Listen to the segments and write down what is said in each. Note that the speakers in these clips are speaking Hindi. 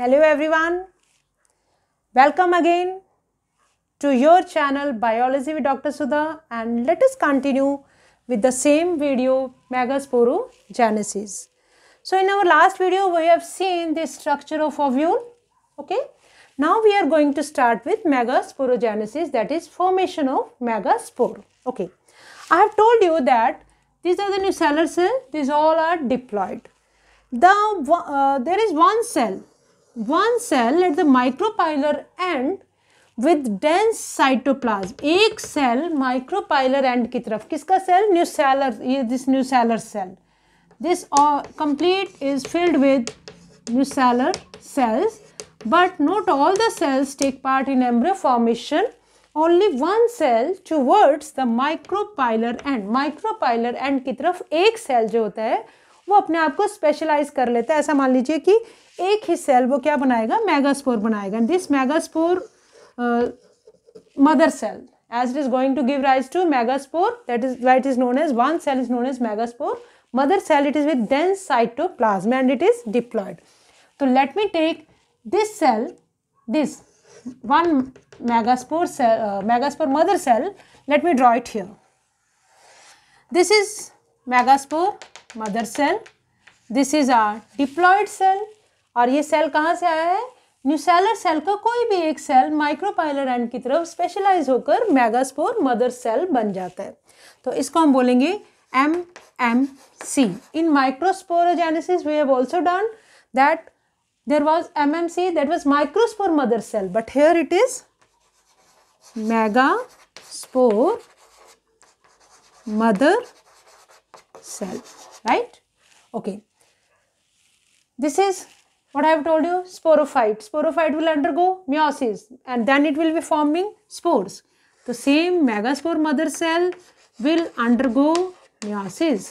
Hello everyone. Welcome again to your channel Biology with Dr. Sudha and let us continue with the same video Megasporogenesis. So in our last video we have seen the structure of ovule. Okay. Now we are going to start with megasporogenesis that is formation of megaspore. Okay. I have told you that these are the new cellar cells. These all are diploid. The, uh, there is one cell one cell at the micropylar end with dense cytoplasm एक सेल माइक्रोपाइलर एंड की तरफ किसका सेल न्यूसेलर ये this nucellar cell this complete is filled with nucellar cells but not all the cells take part in embryo formation only one cell towards the micropylar end micropylar end की तरफ एक cell जो होता है वो अपने आप को स्पेशलाइज कर लेता है ऐसा मान लीजिए कि एक ही सेल वो क्या बनाएगा मेगास्पोर बनाएगा this megaspore mother cell as it is going to give rise to megaspore that is what is known as one cell is known as megaspore mother cell it is with dense cytoplasm and it is diploid तो let me take this cell this one megaspore cell megaspore mother cell let me draw it here this is megaspore mother cell this is a diploid cell और ये सेल कहाँ से आया है न्यूसेलर सेल का कोई भी एक सेल माइक्रोपाइलर एंड की तरफ स्पेशलाइज होकर मेगास्पोर मदर सेल बन जाता है तो इसको हम बोलेंगे M M C in microsporogenesis we have also done that there was M M C that was microspore mother cell but here it is megaspore mother cell right okay this is what i have told you sporophyte sporophyte will undergo meiosis and then it will be forming spores the same megaspore mother cell will undergo meiosis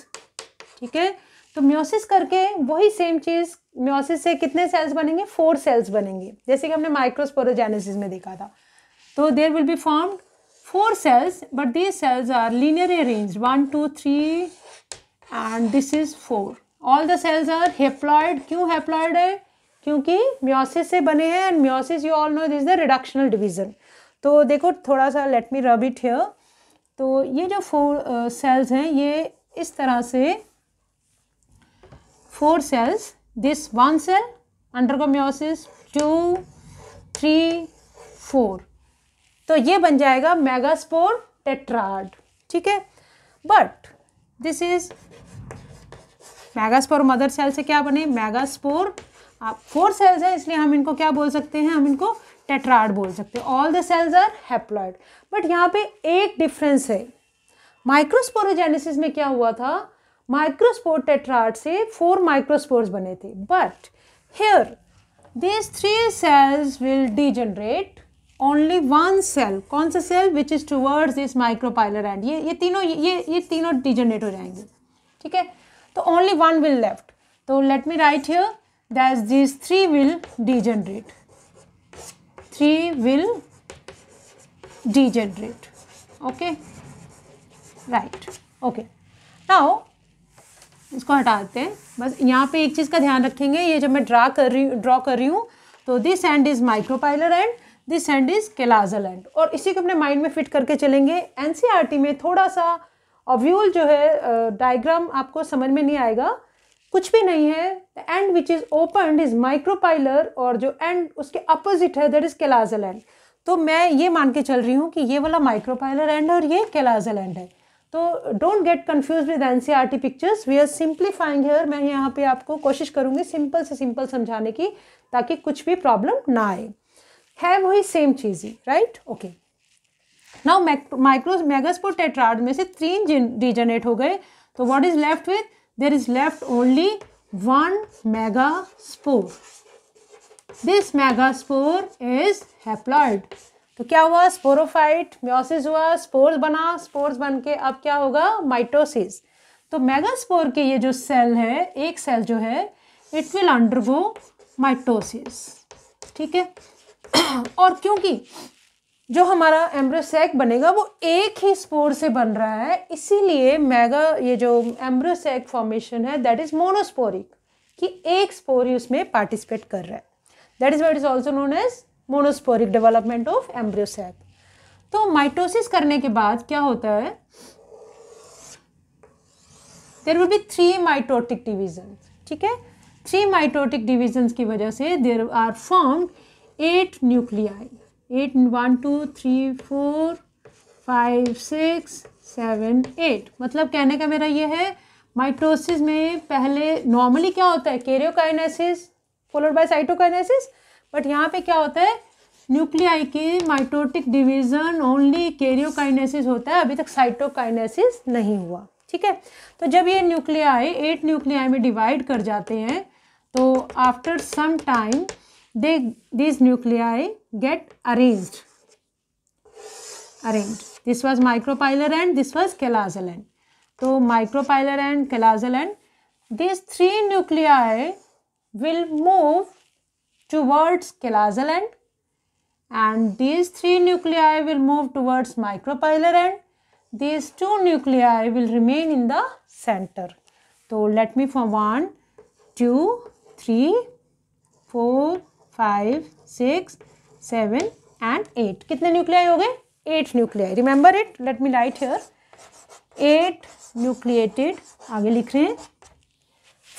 ठीक है तो म्योसिस करके वही सेम चीज़ म्योसिस से कितने सेल्स बनेंगे फोर सेल्स बनेंगे जैसे कि हमने माइक्रोस्पोरोजेनेसिस में देखा था तो there will be formed four cells but these cells are linearly arranged 1 2 3 and this is four all the cells are haploid क्यों हेप्लॉयड है क्योंकि म्योसिस से बने हैं and meiosis you all know this the reductional division तो देखो थोड़ा सा let me rub it here तो ये जो फोर सेल्स uh, हैं ये इस तरह से four cells this one cell undergo meiosis two three four तो ये बन जाएगा मेगास्पोर टेट्राड ठीक है but this is megaspore mother cell से क्या बने मैगास्पोर आप फोर सेल्स हैं इसलिए हम इनको क्या बोल सकते हैं हम इनको टेट्राड बोल सकते हैं all the cells are haploid but यहाँ पे एक डिफरेंस है माइक्रोस्पोरोजेनेसिस में क्या हुआ था माइक्रोस्पोर टेट्राड से फोर माइक्रोस्पोर्स बने थे but here this three cells will degenerate only one cell कौन सा cell which is towards this micropylar end ये ये तीनों ये ये तीनों डिजनरेट हो जाएंगे ठीक है तो ओनली वन विल लेफ्ट तो let me write here that this three will degenerate three will degenerate okay right okay now इसको हटा देते हैं बस यहाँ पे एक चीज़ का ध्यान रखेंगे ये जब मैं ड्रा कर रही ड्रॉ कर रही हूँ तो this end is micropylar end this hand is end और इसी को अपने माइंड में फिट करके चलेंगे एन e में थोड़ा सा ऑव्यूल जो है डायग्राम आपको समझ में नहीं आएगा कुछ भी नहीं है the end which is open is micropylar और जो एंड उसके अपोजिट है दैट इज़ कैलाजल एंड तो मैं ये मान के चल रही हूँ कि ये वाला माइक्रोपाइलर एंड और ये कैलाजल एंड है तो don't get confuse with N C R T pictures we are simplifying here मैं यहाँ पे आपको कोशिश करूँगी सिंपल से सिंपल समझाने की ताकि कुछ भी प्रॉब्लम ना आए है वही सेम चीज़ ही right okay now micro megaspore tetrad में से तीन डिजनरेट हो गए तो what is left with there is left only one megaspore this megaspore is haploid तो क्या हुआ स्पोरोफाइट म्योसिस हुआ स्पोर्स बना स्पोर्स बन के अब क्या होगा माइटोसिस तो मेगास्पोर के ये जो सेल है एक सेल जो है इट विल अंडरगो माइटोसिस ठीक है और क्योंकि जो हमारा एम्ब्रोसैक बनेगा वो एक ही स्पोर से बन रहा है इसीलिए मेगा ये जो एम्ब्रोसैक फॉर्मेशन है दैट इज़ मोनोस्पोरिक कि एक स्पोर ही उसमें पार्टिसिपेट कर रहा है that is what is also known as monosporic development of embryo sac तो माइटोसिस करने के बाद क्या होता है there will be three mitotic division ठीक है थ्री माइटोटिक डिविजन की वजह से there are formed eight nuclei eight one two three four five six seven eight मतलब कहने का मेरा ये है माइटोसिस में पहले नॉर्मली क्या होता है karyokinesis followed by cytokinesis but यहाँ पे क्या होता है न्यूक्लियाई के माइटोटिक डिवीजन ओनली केरियोकाइनेसिस होता है अभी तक साइटोकाइनेसिस नहीं हुआ ठीक है तो जब ये न्यूक्लियाई एट न्यूक्लियाई में डिवाइड कर जाते हैं तो after some time they these nuclei get arranged arranged this was micropylar and this was calazel end so micropylar and calazel end these three nuclei will move towards calazel end and these three nuclei will move towards micropylar end these two nuclei will remain in the center so let me for one two three four five six seven and eight कितने न्यूक्लियाई हो गए eight nuclei remember it let me write here eight nucleated आगे लिख रहे हैं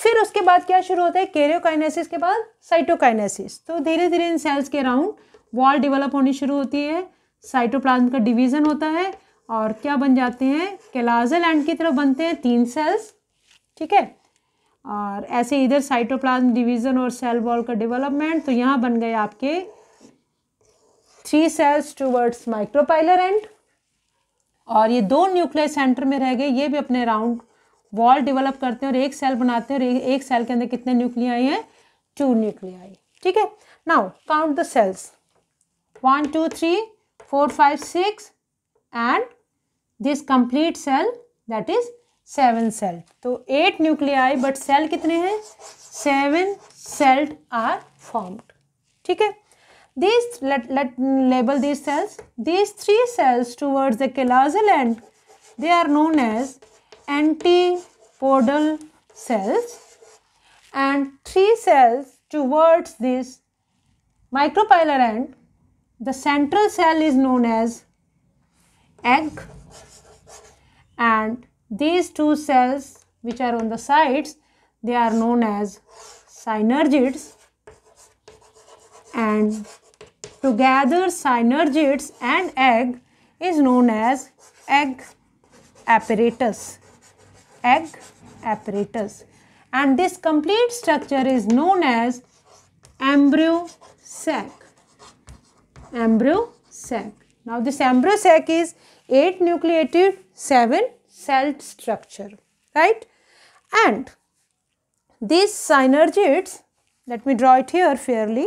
फिर उसके बाद क्या शुरू होता है कैरियोकाइनेसिस के बाद साइटोकाइनेसिस तो धीरे धीरे इन सेल्स के अराउंड वॉल डेवलप होनी शुरू होती है साइटोप्लाज्म का डिवीजन होता है और क्या बन जाते हैं कैलाजल एंड की तरफ बनते हैं तीन सेल्स ठीक है और ऐसे इधर साइटोप्लाज्म डिवीज़न और सेल वॉल का डेवलपमेंट तो यहाँ बन गए आपके three cells towards micropylar end और ये दो न्यूक्लियस सेंटर में रह गए ये भी अपने राउंड वॉल डेवलप करते हैं और एक सेल बनाते हैं और एक, सेल के अंदर कितने न्यूक्लियाई हैं टू न्यूक्लियाई ठीक है now count the cells one two three four five six and this complete cell that is seven cell तो एट न्यूक्लियाई बट सेल कितने हैं सेवन सेल्ड आर फॉर्म्ड ठीक है these let let label this cells these three cells towards the chalazal end they are known as antipodal cells and three cells towards this micropylar end the central cell is known as egg and These two cells which are on the sides, they are known as synergids and together synergids and egg is known as egg apparatus. Egg apparatus and this complete structure is known as embryo sac. Embryo sac. Now this embryo sac is 8 nucleated, 7 cell structure right and these synergids let me draw it here fairly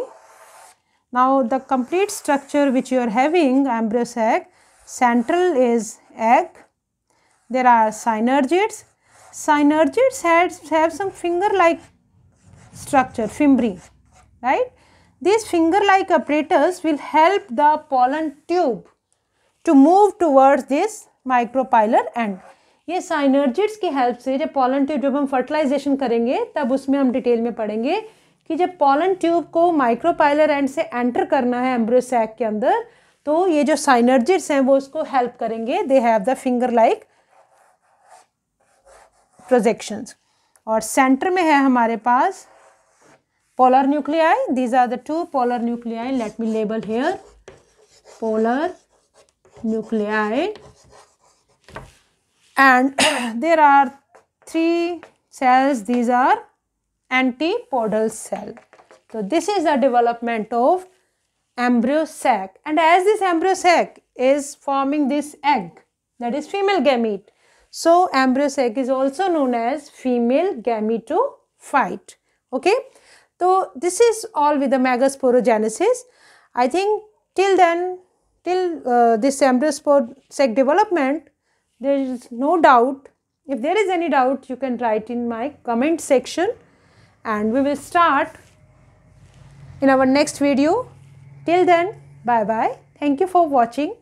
now the complete structure which you are having embryo egg central is egg there are synergids synergids has, have some finger like structure fimbri right these finger like apparatus will help the pollen tube to move towards this micropylar end ये साइनर्जिट्स की हेल्प से जब पॉलन ट्यूब जब हम फर्टिलाइजेशन करेंगे तब उसमें हम डिटेल में पढ़ेंगे कि जब पॉलन ट्यूब को माइक्रोपाइलर एंड से एंटर करना है एम्ब्रोसैक के अंदर तो ये जो साइनर्जिट्स हैं वो उसको हेल्प करेंगे they have the finger like projections और सेंटर में है हमारे पास polar nuclei these are the two polar nuclei let me label here polar nuclei and there are three cells these are antipodal cell. So this is the development of embryo sac and as this embryo sac is forming this egg that is female gamete. So embryo sac is also known as female gametophyte. Okay. So this is all with the megasporogenesis. I think till then till uh, this embryo sac development there is no doubt if there is any doubt you can write in my comment section and we will start in our next video till then bye bye thank you for watching